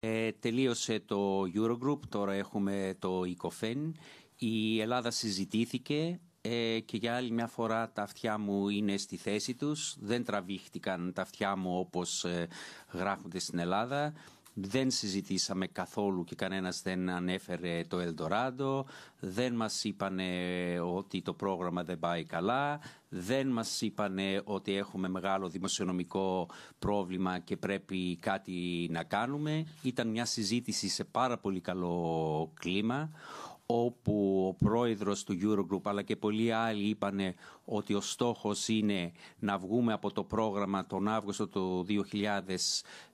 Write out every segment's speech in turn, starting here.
Ε, τελείωσε το Eurogroup, τώρα έχουμε το ECOFEN. Η Ελλάδα συζητήθηκε ε, και για άλλη μια φορά τα αυτιά μου είναι στη θέση τους. Δεν τραβήχτηκαν τα αυτιά μου όπως ε, γράφονται στην Ελλάδα δεν συζητήσαμε καθόλου και κανένας δεν ανέφερε το Ελντοράντο, δεν μας είπανε ότι το πρόγραμμα δεν πάει καλά, δεν μας είπανε ότι έχουμε μεγάλο δημοσιονομικό πρόβλημα και πρέπει κάτι να κάνουμε. Ήταν μια συζήτηση σε πάρα πολύ καλό κλίμα όπου ο πρόεδρος του Eurogroup αλλά και πολλοί άλλοι είπανε ότι ο στόχος είναι να βγούμε από το πρόγραμμα τον Αύγουστο του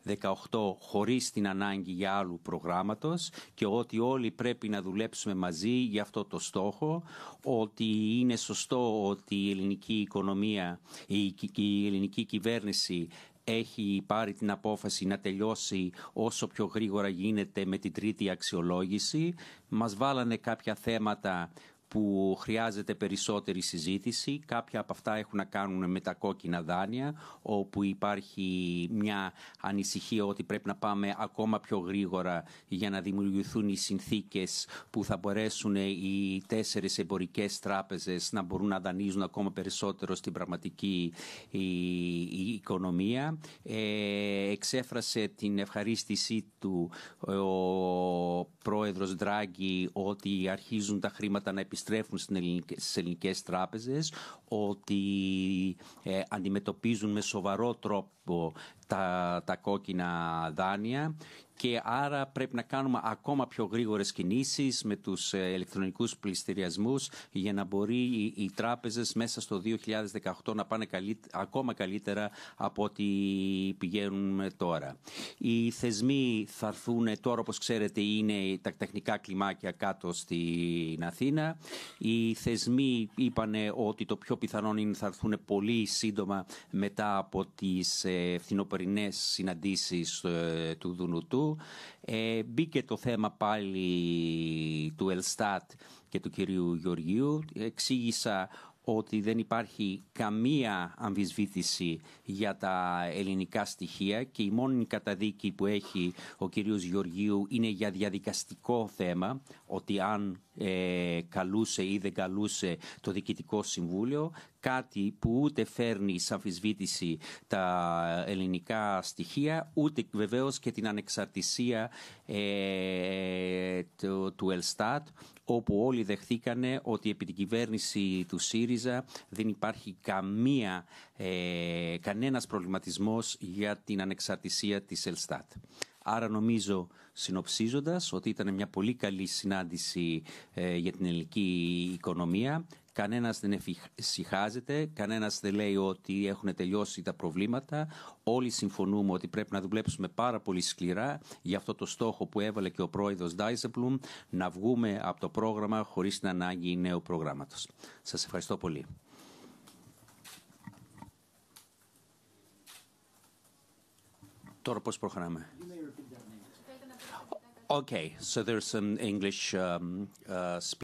2018 χωρίς την ανάγκη για άλλου προγράμματος και ότι όλοι πρέπει να δουλέψουμε μαζί για αυτό το στόχο, ότι είναι σωστό ότι η ελληνική οικονομία, η, η ελληνική κυβέρνηση έχει πάρει την απόφαση να τελειώσει όσο πιο γρήγορα γίνεται με την τρίτη αξιολόγηση. Μας βάλανε κάποια θέματα που χρειάζεται περισσότερη συζήτηση. Κάποια από αυτά έχουν να κάνουν με τα κόκκινα δάνεια, όπου υπάρχει μια ανησυχία ότι πρέπει να πάμε ακόμα πιο γρήγορα για να δημιουργηθούν οι συνθήκες που θα μπορέσουν οι τέσσερις εμπορικές τράπεζες να μπορούν να δανείζουν ακόμα περισσότερο στην πραγματική οικονομία. Ε, εξέφρασε την ευχαρίστησή του ε, ο πρόεδρος Ντράγκη ότι αρχίζουν τα χρήματα να επιστρέψουν επιστρέφουν στις ελληνικές τράπεζες, ότι ε, αντιμετωπίζουν με σοβαρό τρόπο τα, τα κόκκινα δάνεια και άρα πρέπει να κάνουμε ακόμα πιο γρήγορες κινήσεις με τους ε, ηλεκτρονικούς πληστηριασμούς για να μπορεί οι, οι τράπεζες μέσα στο 2018 να πάνε ακόμα καλύτερα από ό,τι πηγαίνουν τώρα. Οι θεσμοί θα έρθουν τώρα όπως ξέρετε είναι τα τεχνικά κλιμάκια κάτω στην Αθήνα. Οι θεσμοί είπαν ότι το πιο πιθανό είναι θα έρθουν πολύ σύντομα μετά από τις ε, Συναντήσει συναντήσεις ε, του Δουνουτού. Ε, μπήκε το θέμα πάλι του Ελστάτ και του κυρίου Γεωργίου. Εξήγησα ότι δεν υπάρχει καμία αμφισβήτηση για τα ελληνικά στοιχεία και η μόνη καταδίκη που έχει ο κύριος Γεωργίου είναι για διαδικαστικό θέμα, ότι αν ε, καλούσε ή δεν καλούσε το Διοικητικό Συμβούλιο, κάτι που ούτε φέρνει σε αμφισβήτηση τα ελληνικά στοιχεία, ούτε βεβαίως και την ανεξαρτησία ε, του, Ελστάτ, όπου όλοι δεχθήκανε ότι επί την κυβέρνηση του ΣΥΡΙΖΑ δεν υπάρχει καμία, ε, κανένας προβληματισμός για την ανεξαρτησία της ΕΛΣΤΑΤ. Άρα νομίζω συνοψίζοντας ότι ήταν μια πολύ καλή συνάντηση ε, για την ελληνική οικονομία. Κανένας δεν εφησυχάζεται, κανένας δεν λέει ότι έχουν τελειώσει τα προβλήματα. Όλοι συμφωνούμε ότι πρέπει να δουλέψουμε πάρα πολύ σκληρά για αυτό το στόχο που έβαλε και ο πρόεδρος Ντάισεπλουμ να βγούμε από το πρόγραμμα χωρίς την ανάγκη νέου προγράμματος. Σας ευχαριστώ πολύ. Τώρα πώς προχωράμε. Okay, so there's some English um, uh,